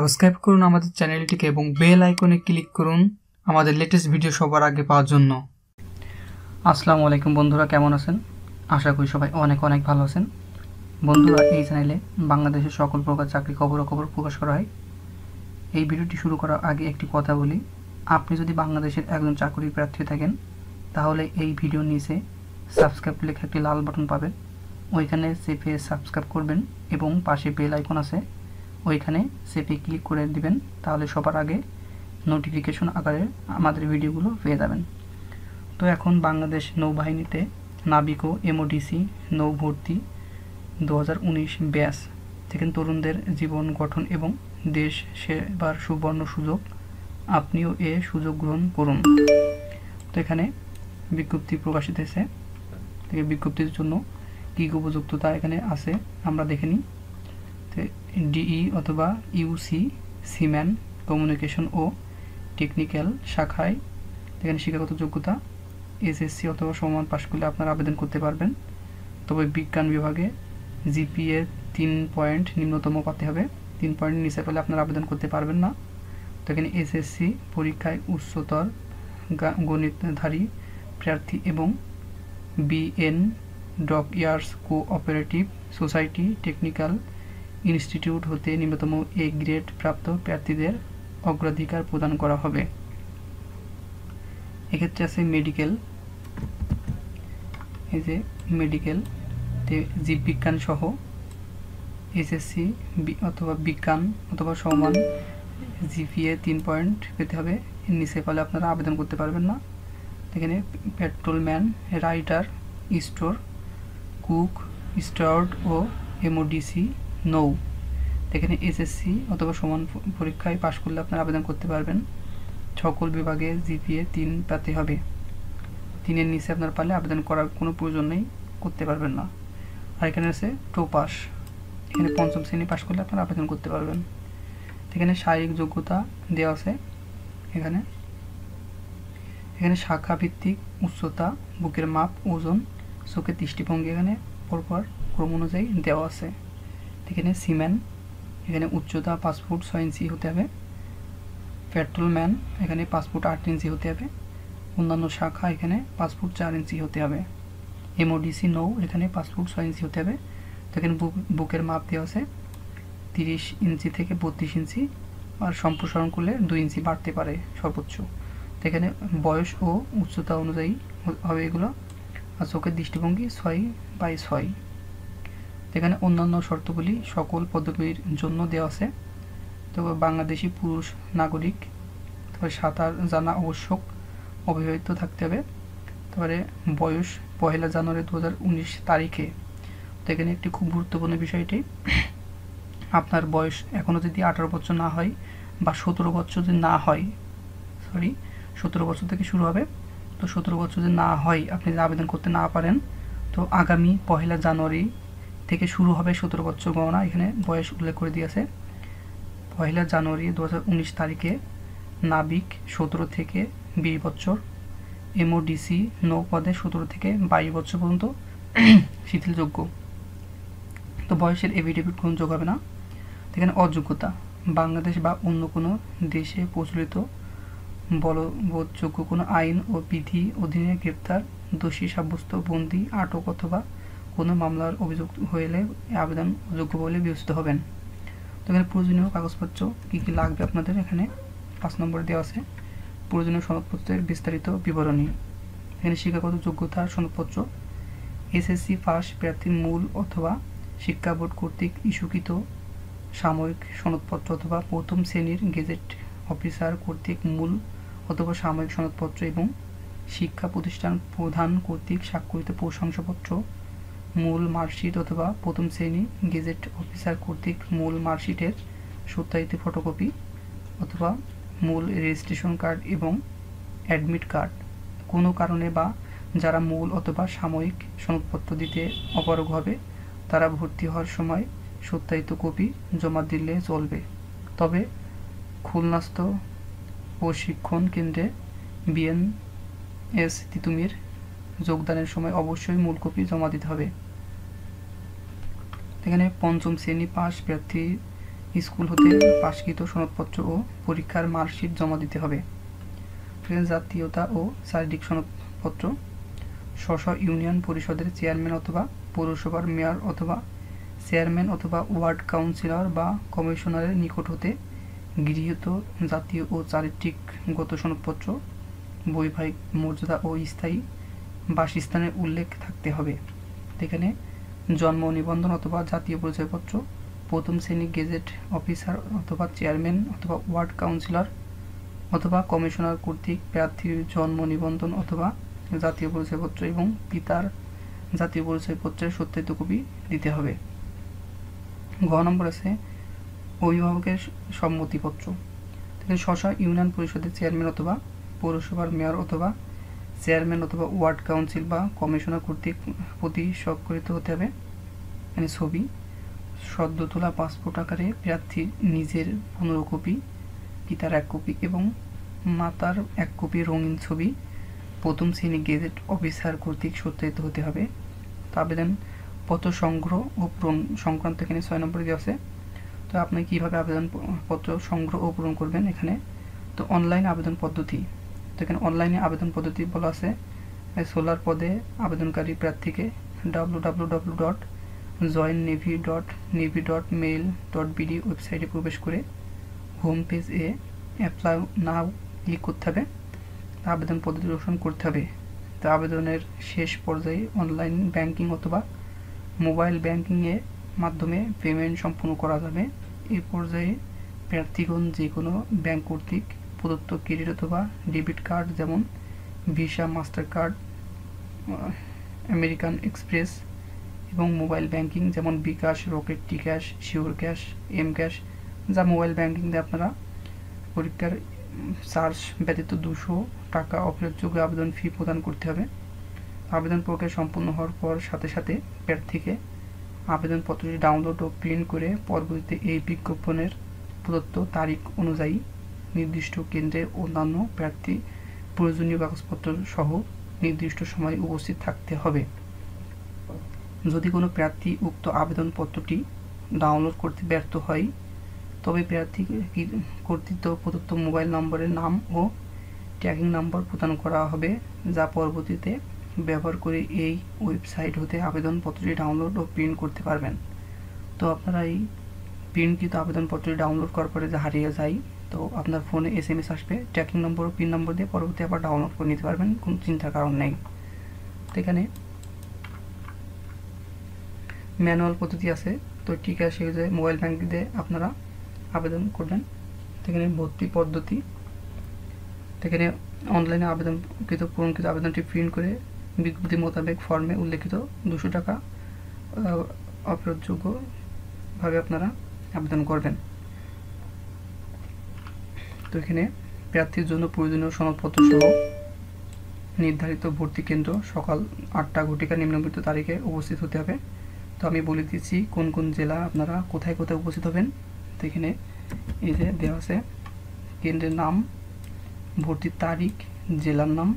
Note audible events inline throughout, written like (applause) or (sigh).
subscribe করুন আমাদের চ্যানেলটিকে এবং বেল আইকনে ক্লিক করুন আমাদের লেটেস্ট ভিডিও সবার আগে পাওয়ার জন্য আসসালামু আলাইকুম বন্ধুরা কেমন আছেন আশা করি সবাই অনেক অনেক ভালো আছেন বন্ধুরা এই চ্যানেলে বাংলাদেশের সকল প্রকার চাকরি খবর খবর প্রকাশ করা হয় এই ভিডিওটি শুরু করার আগে একটি কথা বলি আপনি যদি বাংলাদেশের একজন চাকরি প্রার্থী থাকেন তাহলে এই ভিডিও নিচে সাবস্ক্রাইব লেখা একটি লাল বাটন পাবেন ওইখানে সেফে সাবস্ক্রাইব করবেন এবং পাশে বেল আইকন আছে ওইখানে সেপে ক্লিক করে দিবেন তাহলে সবার আগে নোটিফিকেশন আকারে আমাদের ভিডিওগুলো পেয়ে যাবেন তো এখন বাংলাদেশ নৌবাহিনীতে নাবিকো এমওডিসি নৌভর্তি দু ব্যাস থেকে তরুণদের জীবন গঠন এবং দেশ সেবার সুবর্ণ সুযোগ আপনিও এ সুযোগ গ্রহণ করুন তো এখানে বিজ্ঞপ্তি প্রকাশিত হয়েছে বিজ্ঞপ্তির জন্য কী উপযুক্ততা এখানে আছে আমরা দেখে নিই ডিই অথবা ইউসি সিম্যান কমিউনিকেশন ও টেকনিক্যাল শাখায় এখানে শিক্ষাগত যোগ্যতা এসএসসি অথবা সমান পাশ করলে আপনারা আবেদন করতে পারবেন তবে বিজ্ঞান বিভাগে জিপিএ তিন পয়েন্ট নিম্নতম পাতে হবে তিন পয়েন্ট নিচে পেলে আপনারা আবেদন করতে পারবেন না তো এখানে এসএসসি পরীক্ষায় উচ্চতর গণিতধারী প্রার্থী এবং BN dock yards cooperative society technical institute হতে নিম্নতম এ গ্রেড প্রাপ্ত প্রার্থীদের অগ্রাধিকার প্রদান করা হবে এক্ষেত্রে আছে মেডিকেল এই যে মেডিকেল জীববিজ্ঞান সহ এসএসসি অথবা বিজ্ঞান অথবা সমান জিপিএ তিন পয়েন্ট পেতে হবে এর নিচে ফলে আপনারা আবেদন করতে পারবেন না এখানে patrolman writer store cook steward ও এমওডিসি নৌ এখানে এসএসসি অথবা সমান পরীক্ষায় পাশ করলে আপনারা আবেদন করতে পারবেন সকল বিভাগে জিপিএ তিন পাতে হবে তিনের নিচে আপনার পারলে আবেদন করার কোনো প্রয়োজন নেই করতে পারবেন না আর এখানে আছে টো পাস এখানে পঞ্চম শ্রেণী পাশ করলে আপনারা আবেদন করতে পারবেন এখানে শারীরিক যোগ্যতা দেওয়া আছে এখানে এখানে শাখা ভিত্তিক উচ্চতা বুকের মাপ ওজন চোখের দৃষ্টিভঙ্গি এখানে পরপর ক্রম অনুযায়ী দেওয়া আছে এখানে সিমেন এখানে উচ্চতা পাঁচ ফুট ছয় ইঞ্চি হতে হবে পেট্রোলম্যান এখানে পাঁচ ফুট আট ইঞ্চি হতে হবে অন্যান্য শাখা এখানে পাঁচ ফুট চার ইঞ্চি হতে হবে এমওডিসি নৌ এখানে পাঁচ ফুট ছয় ইঞ্চি হতে হবে তো এখানে বুকের মাপ দেওয়া আছে তিরিশ ইঞ্চি থেকে বত্রিশ ইঞ্চি আর সম্প্রসারণ করলে দুই ইঞ্চি বাড়তে পারে সর্বোচ্চ তো এখানে বয়স ও উচ্চতা অনুযায়ী হবে এগুলো আর চোখের দৃষ্টিভঙ্গি ছয় বাই ছয় এখানে অন্যান্য শর্তগুলি সকল পদবীর জন্য দেওয়া আছে তো বাংলাদেশি পুরুষ নাগরিক তারপরে সাঁতার জানা আবশ্যক অবিবাহিত থাকতে হবে তারপরে বয়স পহেলা জানুয়ারি দু তারিখে তো এখানে একটি খুব গুরুত্বপূর্ণ বিষয়টি আপনার বয়স এখনও যদি আঠারো বছর না হয় বা সতেরো বছর যদি না হয় সরি সতেরো বছর থেকে শুরু হবে তো সতেরো বছর যদি না হয় আপনি যদি আবেদন করতে না পারেন তো আগামী পহেলা জানুয়ারি থেকে শুরু হবে সতেরো বছর গণনা এখানে বয়স উল্লেখ করে দিয়েছে পয়লা জানুয়ারি দু তারিখে নাবিক সতেরো থেকে বিশ বছর এমওডিসি নৌ সতেরো থেকে বাইশ বছর পর্যন্ত (clears throat) শিথিলযোগ্য তো বয়সের এভিডেভিট যোগ হবে না এখানে অযোগ্যতা বাংলাদেশ বা অন্য কোনো দেশে প্রচলিত বলবোধযোগ্য কোনো আইন ও বিধি অধীনে গ্রেপ্তার দোষী সাব্যস্ত বন্দী আটক অথবা কোনো মামলার অভিযুক্ত হইলে আবেদন যোগ্য বলে বিবেচিত হবেন তো এখানে প্রয়োজনীয় কাগজপত্র কী কী লাগবে আপনাদের এখানে পাঁচ নম্বরে দেওয়া আছে প্রয়োজনীয় সনদপত্রের বিস্তারিত বিবরণী এখানে শিক্ষাগত যোগ্যতার সনদপত্র এসএসসি পাস প্রার্থীর মূল অথবা শিক্ষা বোর্ড কর্তৃক ইস্যুকৃত সাময়িক সনদপত্র অথবা প্রথম শ্রেণীর গেজেট অফিসার কর্তৃক মূল অথবা সাময়িক সনদপত্র এবং শিক্ষা প্রতিষ্ঠান প্রধান কর্তৃক স্বাক্ষরিত প্রশংসাপত্র মূল মার্কশিট অথবা প্রথম শ্রেণী গেজেট অফিসার কর্তৃক মূল মার্কশিটের সত্যায়িত ফটোকপি অথবা মূল রেজিস্ট্রেশন কার্ড এবং অ্যাডমিট কার্ড কোনো কারণে বা যারা মূল অথবা সাময়িক সনদপত্র দিতে অপারগ হবে তারা ভর্তি হওয়ার সময় সত্যায়িত কপি জমা দিলে চলবে তবে খুলনাস্থ প্রশিক্ষণ কেন্দ্রে বিএনএস তিতুমির যোগদানের সময় অবশ্যই মূল কপি জমা দিতে হবে এখানে পঞ্চম শ্রেণী পাস প্রার্থী স্কুল হতে পাশকৃত সনদপত্র ও পরীক্ষার মার্কশিট জমা দিতে হবে জাতীয়তা ও শারীরিক সনদপত্র স্ব ইউনিয়ন পরিষদের চেয়ারম্যান অথবা পৌরসভার মেয়র অথবা চেয়ারম্যান অথবা ওয়ার্ড কাউন্সিলর বা কমিশনারের নিকট হতে গৃহীত জাতীয় ও চারিত্রিকগত সনদপত্র বৈবাহিক মর্যাদা ও স্থায়ী বাসস্থানের উল্লেখ থাকতে হবে এখানে জন্ম নিবন্ধন অথবা জাতীয় পরিচয়পত্র প্রথম শ্রেণী গেজেট অফিসার অথবা চেয়ারম্যান অথবা ওয়ার্ড কাউন্সিলর অথবা কমিশনার কর্তৃক প্রার্থীর জন্ম নিবন্ধন অথবা জাতীয় পরিচয়পত্র এবং পিতার জাতীয় পরিচয়পত্রের সত্যায়িত কপি দিতে হবে ঘ নম্বর আছে অভিভাবকের সম্মতিপত্র শশা স্ব ইউনিয়ন পরিষদের চেয়ারম্যান অথবা পৌরসভার মেয়র অথবা চেয়ারম্যান অথবা ওয়ার্ড কাউন্সিল বা কমিশনার কর্তৃক প্রতি স্বাক্ষরিত হতে হবে মানে ছবি সদ্য তোলা পাসপোর্ট আকারে প্রার্থীর নিজের পনেরো কপি পিতার এক কপি এবং মাতার এক কপি রঙিন ছবি প্রথম শ্রেণী গেজেট অফিসার কর্তৃক সত্যায়িত হতে হবে তো আবেদন পত্র সংগ্রহ ও পূরণ সংক্রান্ত এখানে ছয় নম্বরে দেওয়া আছে তো আপনি কীভাবে আবেদন পত্র সংগ্রহ ও পূরণ করবেন এখানে তো অনলাইন আবেদন পদ্ধতি যেখানে অনলাইনে আবেদন পদ্ধতি বলা আছে সোলার পদে আবেদনকারী প্রার্থীকে W W W dot join navy dot navy dot mil dot ওয়েবসাইটে প্রবেশ করে হোম পেজ এ অ্যাপ্লাই নাও ক্লিক করতে হবে আবেদন পদ্ধতি রোশন করতে হবে তো আবেদনের শেষ পর্যায়ে অনলাইন ব্যাংকিং অথবা মোবাইল ব্যাংকিংয়ে মাধ্যমে পেমেন্ট সম্পূর্ণ করা যাবে এ পর্যায়ে প্রার্থীগণ যে কোনো ব্যাংক কর্তৃক প্রদত্ত ক্রেডিট অথবা ডেবিট কার্ড যেমন Visa Mastercard American Express এবং মোবাইল ব্যাংকিং যেমন bKash Rocket T cash SureCash M cash যা মোবাইল ব্যাংকিং দিয়ে আপনারা পরীক্ষার চার্জ ব্যতীত দুশো টাকা অফেরতযোগ্য আবেদন ফি প্রদান করতে হবে আবেদন প্রক্রিয়া সম্পূর্ণ হওয়ার পর সাথে সাথে প্যাড থেকে আবেদনপত্রটি ডাউনলোড ও প্রিন্ট করে পরবর্তীতে এই বিজ্ঞাপনের প্রদত্ত তারিখ অনুযায়ী নির্দিষ্ট কেন্দ্রে অন্যান্য প্রার্থী প্রয়োজনীয় কাগজপত্র সহ নির্দিষ্ট সময়ে উপস্থিত থাকতে হবে যদি কোনো প্রার্থী উক্ত আবেদনপত্রটি ডাউনলোড করতে ব্যর্থ হয় তবে প্রার্থী কর্তৃত্ব প্রদত্ত মোবাইল নম্বরের নাম ও ট্র্যাকিং নাম্বার প্রদান করা হবে যা পরবর্তীতে ব্যবহার করে এই ওয়েবসাইট হতে আবেদনপত্রটি ডাউনলোড ও প্রিন্ট করতে পারবেন তো আপনারা এই প্রিন্টকৃত আবেদনপত্রটি ডাউনলোড করার পরে যা হারিয়ে যায় তো আপনার ফোনে এস এম এস আসবে ট্র্যাকিং নম্বর ও পিন নম্বর দিয়ে পরবর্তী আবার ডাউনলোড করে নিতে পারবেন কোনো চিন্তার কারণ নেই তো এখানে ম্যানুয়াল পদ্ধতি আছে তো ঠিক আছে যে মোবাইল ব্যাংক দিয়ে আপনারা আবেদন করবেন এখানে ভর্তি পদ্ধতি এখানে অনলাইনে আবেদনকৃত পূরণকৃত আবেদনটি প্রিন্ট করে বিজ্ঞপ্তি মোতাবেক ফর্মে উল্লেখিত দুশো টাকা অপরাধযোগ্যভাবে আপনারা আবেদন করবেন তো এখানে প্রার্থীর জন্য প্রয়োজনীয় সনদপত্র সহ নির্ধারিত ভর্তি কেন্দ্র সকাল আটটা ঘটিকা নিম্নবিত্ত তারিখে উপস্থিত হতে হবে তো আমি বলে দিচ্ছি কোন কোন জেলা আপনারা কোথায় কোথায় উপস্থিত হবেন তো এখানে এই যে দেওয়া আছে কেন্দ্রের নাম ভর্তির তারিখ জেলার নাম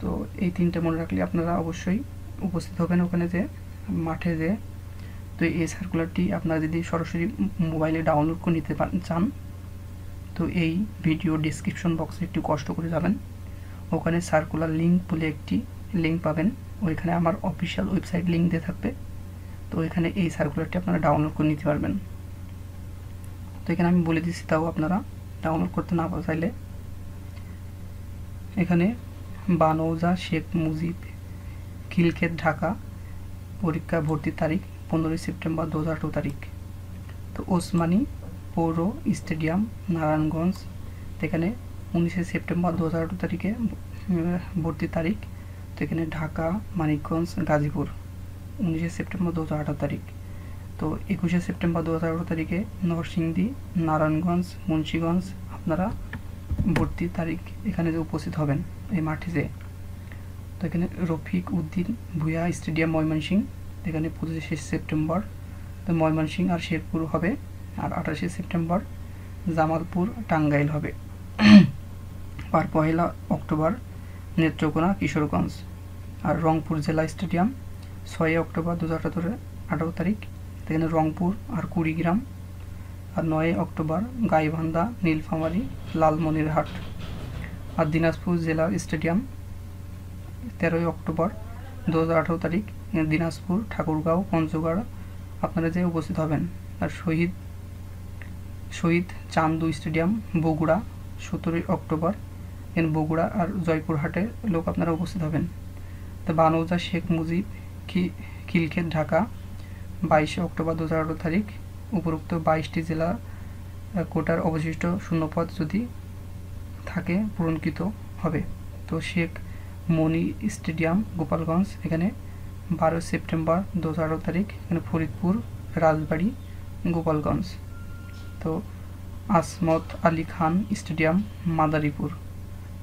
তো এই তিনটা মনে রাখলে আপনারা অবশ্যই উপস্থিত হবেন ওখানে যে মাঠে যে তো এই সার্কুলারটি আপনারা যদি সরাসরি মোবাইলে ডাউনলোড করে নিতে চান তো এই ভিডিও ডিসক্রিপশন বক্সে একটু কষ্ট করে যাবেন ওখানে সার্কুলার লিঙ্ক বলে একটি লিঙ্ক পাবেন ওইখানে আমার অফিসিয়াল ওয়েবসাইট লিঙ্ক দিয়ে থাকবে তো ওইখানে এই সার্কুলারটি আপনারা ডাউনলোড করে নিতে পারবেন তো এখানে আমি বলে দিচ্ছি তাও আপনারা ডাউনলোড করতে না চাইলে এখানে বানৌজা শেখ মুজিব খিলক্ষেত ঢাকা পরীক্ষা ভর্তির তারিখ পনেরোই সেপ্টেম্বর দু তারিখ তো ওসমানী পৌর স্টেডিয়াম নারায়ণগঞ্জ এখানে উনিশে সেপ্টেম্বর দু হাজার আঠারো তারিখে ভর্তি তারিখ তো এখানে ঢাকা মানিকগঞ্জ গাজীপুর উনিশে সেপ্টেম্বর দু হাজার আঠারো তারিখ তো একুশে সেপ্টেম্বর দু হাজার আঠারো তারিখে নরসিংদী নারায়ণগঞ্জ মুন্সীগঞ্জ আপনারা ভর্তি তারিখ এখানে যে উপস্থিত হবেন এই মাঠে যে তো এখানে রফিক উদ্দিন ভুয়া স্টেডিয়াম ময়মনসিং এখানে পঁচিশে সেপ্টেম্বর তো ময়মনসিং আর শেরপুর হবে আর আঠাশে সেপ্টেম্বর জামালপুর টাঙ্গাইল হবে আর পহেলা অক্টোবর নেত্রকোনা কিশোরগঞ্জ আর রংপুর জেলা স্টেডিয়াম ছয়ই অক্টোবর দু হাজার আঠারো আঠারো তারিখ সেখানে রংপুর আর কুড়িগ্রাম আর নয় অক্টোবর গাইবান্ধা নীলফামারি লালমনিরহাট আর দিনাজপুর জেলা স্টেডিয়াম তেরোই অক্টোবর দু তারিখ দিনাজপুর ঠাকুরগাঁও পঞ্চগড় আপনারা যে উপস্থিত হবেন আর শহীদ শহীদ চান্দু স্টেডিয়াম বগুড়া সতেরোই অক্টোবর এন বগুড়া আর জয়পুরহাটে লোক আপনারা উপস্থিত হবেন তো বানৌজা শেখ মুজিব কি কিলখেত ঢাকা বাইশে অক্টোবর দু তারিখ উপরোক্ত বাইশটি জেলা কোটার অবশিষ্ট শূন্যপথ যদি থাকে পূরণকৃত হবে তো শেখ মনি স্টেডিয়াম গোপালগঞ্জ এখানে বারো সেপ্টেম্বর দু তারিখ এখানে ফরিদপুর রাজবাড়ি গোপালগঞ্জ তো আসমত আলী খান স্টেডিয়াম মাদারীপুর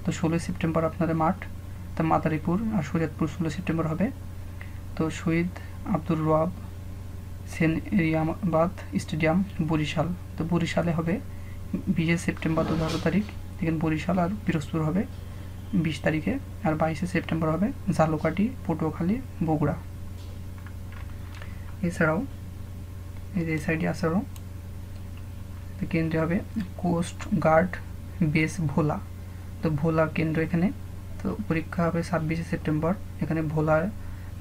তো ষোলোই সেপ্টেম্বর আপনাদের মাঠ তা মাদারীপুর আর শরীয়তপুর ষোলো সেপ্টেম্বর হবে তো শহীদ আব্দুর রব সেন এরিয়াবাদ স্টেডিয়াম বরিশাল তো বরিশালে হবে বিশে সেপ্টেম্বর দু তারিখ দেখেন বরিশাল আর পিরোজপুর হবে বিশ তারিখে আর বাইশে সেপ্টেম্বর হবে ঝালকাটি পটুয়াখালী বগুড়া এছাড়াও এই সাইডে আসারও কেন্দ্রে হবে কোস্ট গার্ড বেস ভোলা তো ভোলা কেন্দ্র এখানে তো পরীক্ষা হবে ছাব্বিশে সেপ্টেম্বর এখানে ভোলা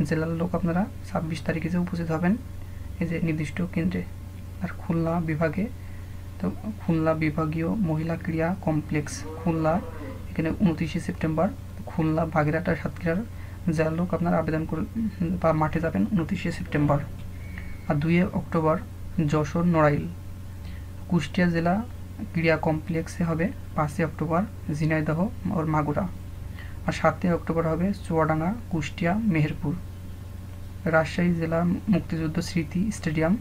জেলার লোক আপনারা ছাব্বিশ তারিখে যে উপস্থিত হবেন এই যে নির্দিষ্ট কেন্দ্রে আর খুলনা বিভাগে তো খুলনা বিভাগীয় মহিলা ক্রীড়া কমপ্লেক্স খুলনা এখানে উনত্রিশে সেপ্টেম্বর খুলনা বাগেরহাট সাতক্ষীরার জেলার লোক আপনারা আবেদন করে বা মাঠে যাবেন উনত্রিশে সেপ্টেম্বর আর দুইয়ে অক্টোবর যশোর নড়াইল কুষ্টিয়া জেলা ক্রীড়া কমপ্লেক্সে হবে পাঁচই অক্টোবর ঝিনাইদহ ওর মাগুরা আর সাতই অক্টোবর হবে চুয়াডাঙ্গা কুষ্টিয়া মেহেরপুর রাজশাহী জেলা মুক্তিযুদ্ধ স্মৃতি স্টেডিয়াম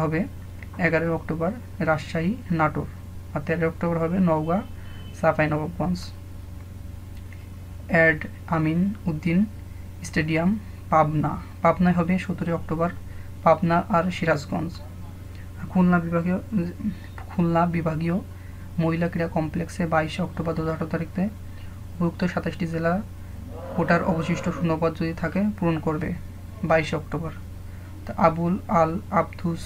হবে এগারোই অক্টোবর রাজশাহী নাটোর আর তেরোই অক্টোবর হবে নওগাঁ চাঁপাইনবাবগঞ্জ অ্যাড আমিন উদ্দিন স্টেডিয়াম পাবনা পাবনায় হবে সতেরোই অক্টোবর পাবনা আর সিরাজগঞ্জ খুলনা বিভাগীয় খুলনা বিভাগীয় মহিলা ক্রীড়া কমপ্লেক্সে বাইশে অক্টোবর দু হাজার তারিখে উপযুক্ত সাতাশটি জেলা কোটার অবশিষ্ট শূন্যপদ যদি থাকে পূরণ করবে বাইশে অক্টোবর আবুল আল আবদুস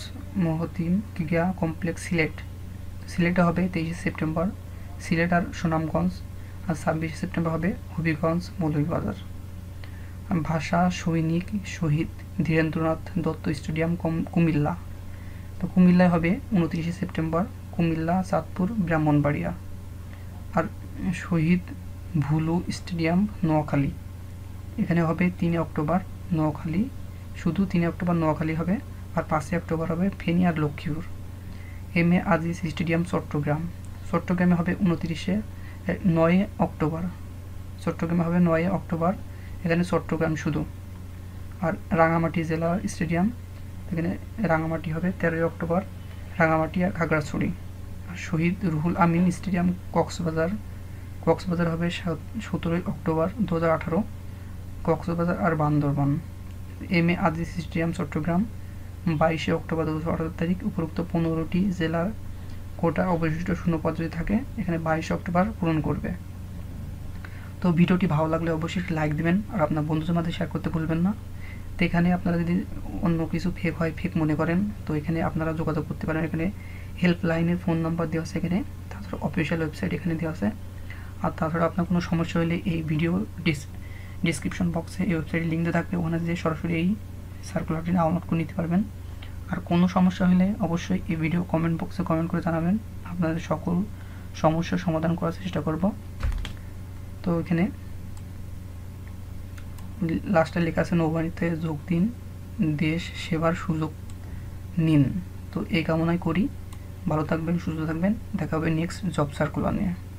মহতিম ক্রীড়া কমপ্লেক্স সিলেট সিলেটে হবে তেইশে সেপ্টেম্বর সিলেট আর সুনামগঞ্জ আর ছাব্বিশে সেপ্টেম্বর হবে হবিগঞ্জ মৌলভীবাজার ভাষা সৈনিক শহীদ ধীরেন্দ্রনাথ দত্ত স্টেডিয়াম কুমিল্লা তো কুমিল্লায় হবে উনত্রিশে সেপ্টেম্বর কুমিল্লা চাঁদপুর ব্রাহ্মণবাড়িয়া আর শহীদ ভুলু স্টেডিয়াম নোয়াখালী এখানে হবে তিন অক্টোবর নোয়াখালী শুধু তিন অক্টোবর নোয়াখালী হবে আর পাঁচই অক্টোবর হবে ফেনী আর Lakshmipur M A Aziz stadium Chittagong চট্টগ্রামে হবে উনত্রিশে নয় অক্টোবর চট্টগ্রামে হবে নয় অক্টোবর এখানে চট্টগ্রাম শুধু আর রাঙামাটি জেলা স্টেডিয়াম এখানে রাঙামাটি হবে তেরোই অক্টোবর রাঙামাটি আর খাগড়াছড়ি আর শহীদ রুহুল আমিন স্টেডিয়াম কক্সবাজার কক্সবাজার হবে সতেরোই অক্টোবর দু হাজার আঠারো কক্সবাজার আর Bandarban M A Aziz stadium Chittagong বাইশে অক্টোবর দু হাজার আঠারো তারিখ উপরোক্ত পনেরোটি জেলার কোটা অবশিষ্ট শূন্যপদ যদি থাকে এখানে বাইশে অক্টোবর পূরণ করবে তো ভিডিওটি ভালো লাগলে অবশ্যই লাইক দিবেন আর আপনার বন্ধুদের মাঝে শেয়ার করতে ভুলবেন না তো এখানে আপনারা যদি অন্য কিছু ফেক হয় ফেক মনে করেন তো এখানে আপনারা যোগাযোগ করতে পারেন এখানে হেল্পলাইনের ফোন নাম্বার দেওয়া আছে এখানে তাছাড়া অফিসিয়াল ওয়েবসাইট এখানে দেওয়া আছে আর তাছাড়া আপনার কোনো সমস্যা হলে এই ভিডিও ডিসক্রিপশন বক্সে এই ওয়েবসাইটের লিঙ্ক দিয়ে থাকবে ওখানে যে সরাসরি এই সার্কুলারটি ডাউনলোড করে নিতে পারবেন আর কোনো সমস্যা হলে অবশ্যই এই ভিডিও কমেন্ট বক্সে কমেন্ট করে জানাবেন আপনাদের সকল সমস্যার সমাধান করার চেষ্টা করব তো এখানে লাস্টে লেখা আছে নৌবাণীতে যোগ দিন দেশ সেবার সুযোগ নিন তো এই কামনাই করি ভালো থাকবেন সুস্থ থাকবেন দেখা হবে নেক্সট জব সার্কুলার নিয়ে